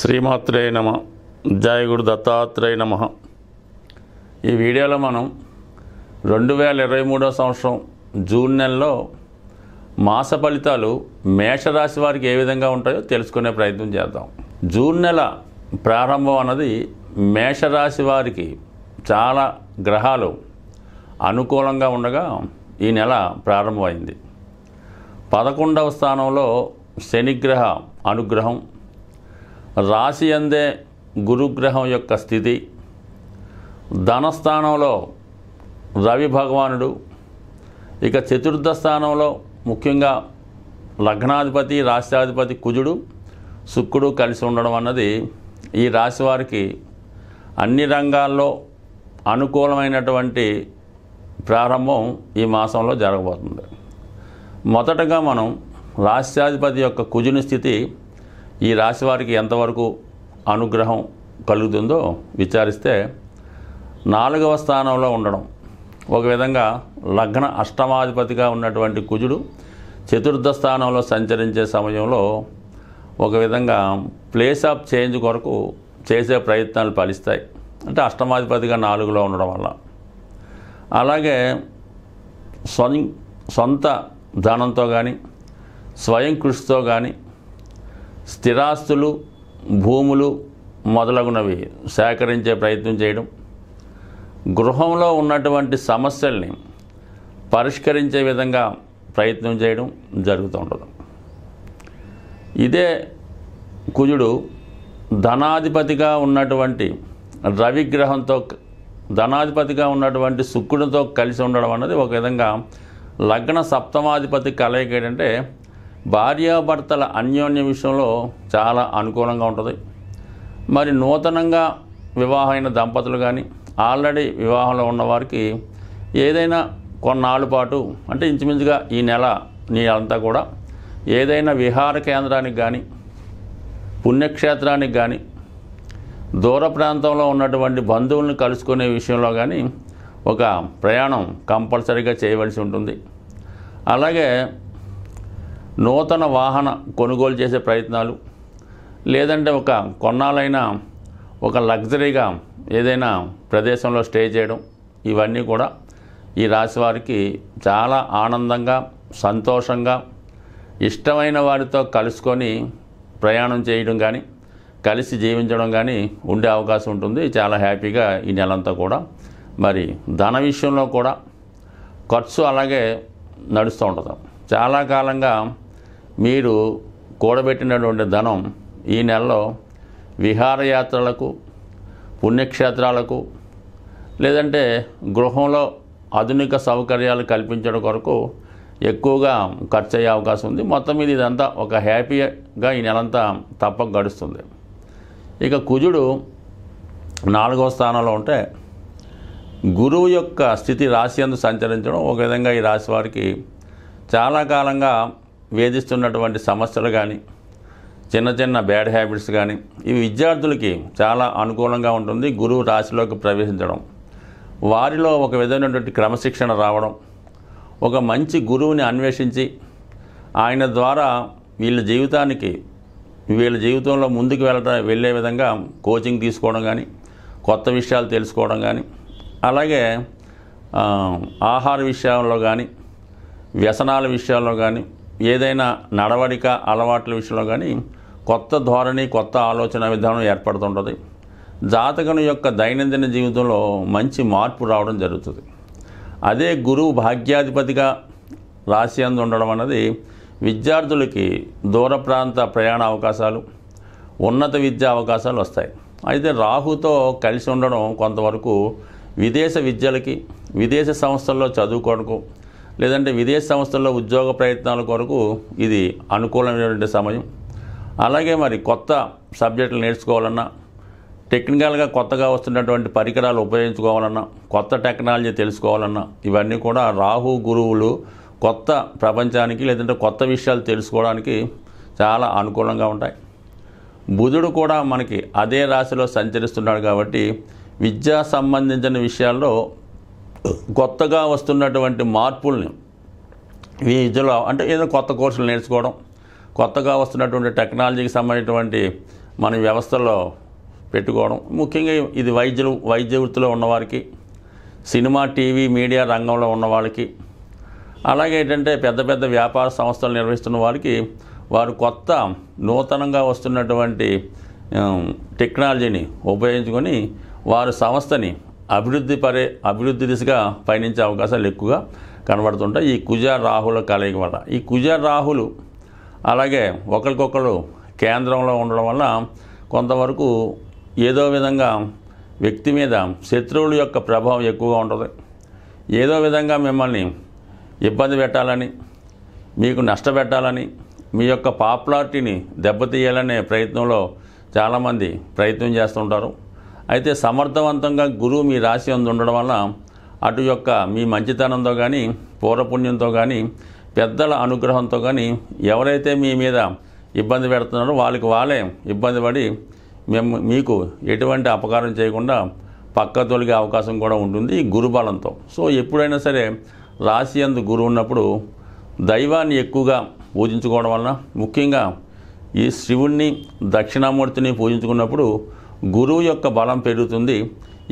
శ్రీమాత్రేయ నమ గురు దత్తాత్రేయ నమ ఈ వీడియోలో మనం రెండు వేల ఇరవై మూడో సంవత్సరం జూన్ నెలలో మాస ఫలితాలు మేషరాశి వారికి ఏ విధంగా ఉంటాయో తెలుసుకునే ప్రయత్నం చేద్దాం జూన్ నెల ప్రారంభం అన్నది మేషరాశి వారికి చాలా గ్రహాలు అనుకూలంగా ఉండగా ఈ నెల ప్రారంభమైంది పదకొండవ స్థానంలో శనిగ్రహ అనుగ్రహం రాశి అందే గురుగ్రహం యొక్క స్థితి ధనస్థానంలో రవి భగవానుడు ఇక చతుర్థ స్థానంలో ముఖ్యంగా లగ్నాధిపతి రాష్ట్రాధిపతి కుజుడు శుక్రుడు కలిసి ఉండడం అన్నది ఈ రాశి వారికి అన్ని రంగాల్లో అనుకూలమైనటువంటి ప్రారంభం ఈ మాసంలో జరగబోతుంది మొదటగా మనం రాష్ట్రాధిపతి యొక్క కుజుని స్థితి ఈ రాశి వారికి ఎంతవరకు అనుగ్రహం కలుగుతుందో విచారిస్తే నాలుగవ స్థానంలో ఉండడం ఒక విధంగా లగ్న అష్టమాధిపతిగా ఉన్నటువంటి కుజుడు చతుర్థ స్థానంలో సంచరించే సమయంలో ఒక విధంగా ప్లేస్ ఆఫ్ చేంజ్ కొరకు చేసే ప్రయత్నాలు ఫలిస్తాయి అంటే అష్టమాధిపతిగా నాలుగులో ఉండడం వల్ల అలాగే సొంత ధనంతో కానీ స్వయం కృషితో కానీ స్థిరాస్తులు భూములు మొదలగునవి సేకరించే ప్రయత్నం చేయడం గృహంలో ఉన్నటువంటి సమస్యల్ని పరిష్కరించే విధంగా ప్రయత్నం చేయడం జరుగుతూ ఉండదు ఇదే కుజుడు ధనాధిపతిగా ఉన్నటువంటి రవిగ్రహంతో ధనాధిపతిగా ఉన్నటువంటి శుక్రుడితో కలిసి ఉండడం అన్నది ఒక విధంగా లగ్న సప్తమాధిపతి కలయిక ఏంటంటే భార్యాభర్తల అన్యోన్య విషయంలో చాలా అనుకూలంగా ఉంటుంది మరి నూతనంగా వివాహమైన దంపతులు కానీ ఆల్రెడీ వివాహంలో ఉన్నవారికి ఏదైనా కొన్నాళ్ళ పాటు అంటే ఇంచుమించుగా ఈ నెల నీ అంతా కూడా ఏదైనా విహార కేంద్రానికి కానీ పుణ్యక్షేత్రానికి కానీ దూర ప్రాంతంలో ఉన్నటువంటి బంధువులను కలుసుకునే విషయంలో కానీ ఒక ప్రయాణం కంపల్సరీగా చేయవలసి ఉంటుంది అలాగే నూతన వాహన కొనుగోలు చేసే ప్రయత్నాలు లేదంటే ఒక కొన్నాళ్ళైనా ఒక లగ్జరీగా ఏదైనా ప్రదేశంలో స్టే చేయడం ఇవన్నీ కూడా ఈ రాశి వారికి చాలా ఆనందంగా సంతోషంగా ఇష్టమైన వారితో కలుసుకొని ప్రయాణం చేయడం కానీ కలిసి జీవించడం కానీ ఉండే అవకాశం ఉంటుంది చాలా హ్యాపీగా ఈ నెలంతా కూడా మరి ధన విషయంలో కూడా ఖర్చు అలాగే నడుస్తూ ఉంటుంది చాలా కాలంగా మీరు కూడబెట్టినటువంటి ధనం ఈ నెలలో విహారయాత్రలకు పుణ్యక్షేత్రాలకు లేదంటే గృహంలో ఆధునిక సౌకర్యాలు కల్పించడం కొరకు ఎక్కువగా ఖర్చు అయ్యే అవకాశం ఉంది మొత్తం మీద ఇదంతా ఒక హ్యాపీగా ఈ నెలంతా తప్పక గడుస్తుంది ఇక కుజుడు నాలుగవ స్థానంలో ఉంటే గురువు యొక్క స్థితి రాశి అందు సంచరించడం ఒక విధంగా ఈ రాశి వారికి చాలా కాలంగా వేధిస్తున్నటువంటి సమస్యలు కానీ చిన్న చిన్న బ్యాడ్ హ్యాబిట్స్ కానీ ఇవి విద్యార్థులకి చాలా అనుకూలంగా ఉంటుంది గురువు రాశిలోకి ప్రవేశించడం వారిలో ఒక విధమైనటువంటి క్రమశిక్షణ రావడం ఒక మంచి గురువుని అన్వేషించి ఆయన ద్వారా వీళ్ళ జీవితానికి వీళ్ళ జీవితంలో ముందుకు వెళ్ళడం వెళ్ళే విధంగా కోచింగ్ తీసుకోవడం కానీ కొత్త విషయాలు తెలుసుకోవడం కానీ అలాగే ఆహార విషయంలో కానీ వ్యసనాల విషయాల్లో కానీ ఏదైనా నడవడిక అలవాట్ల విషయంలో కానీ కొత్త ధోరణి కొత్త ఆలోచన విధానం ఏర్పడుతుంటుంది జాతకం యొక్క దైనందిన జీవితంలో మంచి మార్పు రావడం జరుగుతుంది అదే గురువు భాగ్యాధిపతిగా రాసి అందు ఉండడం అన్నది విద్యార్థులకి దూర ప్రాంత ప్రయాణ అవకాశాలు ఉన్నత విద్యా అవకాశాలు వస్తాయి అయితే రాహుతో కలిసి ఉండడం కొంతవరకు విదేశ విద్యలకి విదేశ సంస్థల్లో చదువుకోవడం లేదంటే విదేశ సంస్థల్లో ఉద్యోగ ప్రయత్నాల కొరకు ఇది అనుకూలమైనటువంటి సమయం అలాగే మరి కొత్త సబ్జెక్టులు నేర్చుకోవాలన్నా టెక్నికల్గా కొత్తగా వస్తున్నటువంటి పరికరాలు ఉపయోగించుకోవాలన్నా కొత్త టెక్నాలజీ తెలుసుకోవాలన్నా ఇవన్నీ కూడా రాహు గురువులు కొత్త ప్రపంచానికి లేదంటే కొత్త విషయాలు తెలుసుకోవడానికి చాలా అనుకూలంగా ఉంటాయి బుధుడు కూడా మనకి అదే రాశిలో సంచరిస్తున్నాడు కాబట్టి విద్యా సంబంధించిన విషయాల్లో కొత్తగా వస్తున్నటువంటి మార్పుల్ని విద్యలో అంటే ఏదో కొత్త కోర్సులు నేర్చుకోవడం కొత్తగా వస్తున్నటువంటి టెక్నాలజీకి సంబంధించినటువంటి మన వ్యవస్థలో పెట్టుకోవడం ముఖ్యంగా ఇది వైద్యులు వైద్య వృత్తిలో ఉన్నవారికి సినిమా టీవీ మీడియా రంగంలో ఉన్న అలాగే ఏంటంటే పెద్ద పెద్ద వ్యాపార సంస్థలు నిర్వహిస్తున్న వారికి వారు కొత్త నూతనంగా వస్తున్నటువంటి టెక్నాలజీని ఉపయోగించుకొని వారు సంస్థని అభివృద్ధి పరే అభివృద్ధి దిశగా పయనించే అవకాశాలు ఎక్కువగా కనబడుతుంటాయి ఈ కుజ రాహుల కలయిక వల్ల ఈ కుజ రాహులు అలాగే ఒకరికొకరు కేంద్రంలో ఉండడం వల్ల కొంతవరకు ఏదో విధంగా వ్యక్తి మీద శత్రువుల యొక్క ప్రభావం ఎక్కువగా ఉంటుంది ఏదో విధంగా మిమ్మల్ని ఇబ్బంది పెట్టాలని మీకు నష్టపెట్టాలని మీ యొక్క పాపులారిటీని దెబ్బతీయాలనే ప్రయత్నంలో చాలామంది ప్రయత్నం చేస్తుంటారు అయితే సమర్థవంతంగా గురువు మీ రాశి అందు ఉండడం వల్ల అటు యొక్క మీ మంచితనంతో కానీ పూర్వపుణ్యంతో కానీ పెద్దల అనుగ్రహంతో కానీ ఎవరైతే మీ మీద ఇబ్బంది పెడుతున్నారో వాళ్ళకి వాళ్ళే ఇబ్బంది పడి మేము మీకు ఎటువంటి అపకారం చేయకుండా పక్క తొలిగే అవకాశం కూడా ఉంటుంది గురుబలంతో సో ఎప్పుడైనా సరే రాశి అందు గురువు ఉన్నప్పుడు దైవాన్ని ఎక్కువగా పూజించుకోవడం వలన ముఖ్యంగా ఈ శివుణ్ణి దక్షిణామూర్తిని పూజించుకున్నప్పుడు గురువు యొక్క బలం పెరుగుతుంది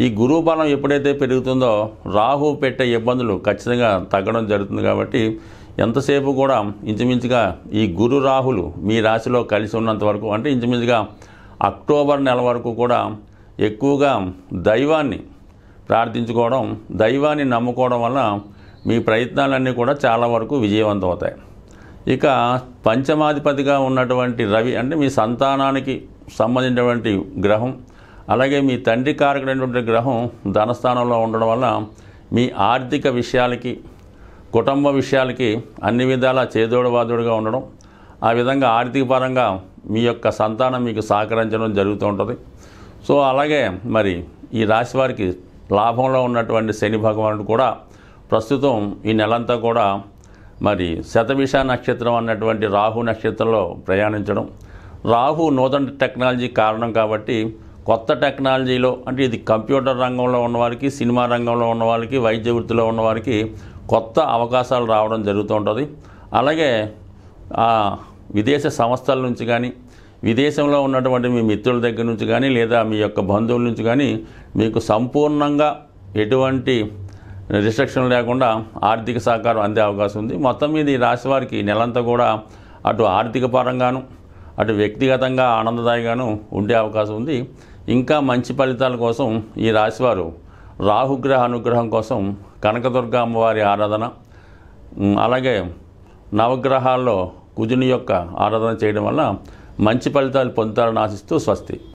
ఈ గురువు బలం ఎప్పుడైతే పెరుగుతుందో రాహు పెట్టే ఇబ్బందులు ఖచ్చితంగా తగ్గడం జరుగుతుంది కాబట్టి ఎంతసేపు కూడా ఇంచుమించుగా ఈ గురు రాహులు మీ రాశిలో కలిసి ఉన్నంత వరకు అంటే ఇంచుమించుగా అక్టోబర్ నెల వరకు కూడా ఎక్కువగా దైవాన్ని ప్రార్థించుకోవడం దైవాన్ని నమ్ముకోవడం వల్ల మీ ప్రయత్నాలన్నీ కూడా చాలా వరకు విజయవంతం అవుతాయి ఇక పంచమాధిపతిగా ఉన్నటువంటి రవి అంటే మీ సంతానానికి సంబంధించినటువంటి గ్రహం అలాగే మీ తండ్రి కారకుడైనటువంటి గ్రహం ధనస్థానంలో ఉండడం వల్ల మీ ఆర్థిక విషయాలకి కుటుంబ విషయాలకి అన్ని విధాలా చేదోడవాదోడుగా ఉండడం ఆ విధంగా ఆర్థిక పరంగా మీ యొక్క సంతానం మీకు సహకరించడం జరుగుతూ ఉంటుంది సో అలాగే మరి ఈ రాశి వారికి లాభంలో ఉన్నటువంటి శని భగవానుడు కూడా ప్రస్తుతం ఈ నెలంతా కూడా మరి శతవిష నక్షత్రం అన్నటువంటి రాహు నక్షత్రంలో ప్రయాణించడం రాహు నూతన టెక్నాలజీ కారణం కాబట్టి కొత్త టెక్నాలజీలో అంటే ఇది కంప్యూటర్ రంగంలో ఉన్నవారికి సినిమా రంగంలో ఉన్నవారికి వైద్య వృత్తిలో ఉన్నవారికి కొత్త అవకాశాలు రావడం జరుగుతూ ఉంటుంది అలాగే విదేశ సంస్థల నుంచి కానీ విదేశంలో ఉన్నటువంటి మీ మిత్రుల దగ్గర నుంచి కానీ లేదా మీ యొక్క బంధువుల నుంచి కానీ మీకు సంపూర్ణంగా ఎటువంటి రిస్ట్రిక్షన్ లేకుండా ఆర్థిక సహకారం అందే అవకాశం ఉంది మొత్తం మీద ఈ రాశి వారికి నెలంతా కూడా అటు ఆర్థిక పరంగాను అటు వ్యక్తిగతంగా ఆనందదాయిగాను ఉండే అవకాశం ఉంది ఇంకా మంచి ఫలితాల కోసం ఈ రాశివారు రాహుగ్రహ అనుగ్రహం కోసం కనకదుర్గ అమ్మవారి ఆరాధన అలాగే నవగ్రహాల్లో కుజుని యొక్క ఆరాధన చేయడం వల్ల మంచి ఫలితాలు పొందుతారని ఆశిస్తూ స్వస్తి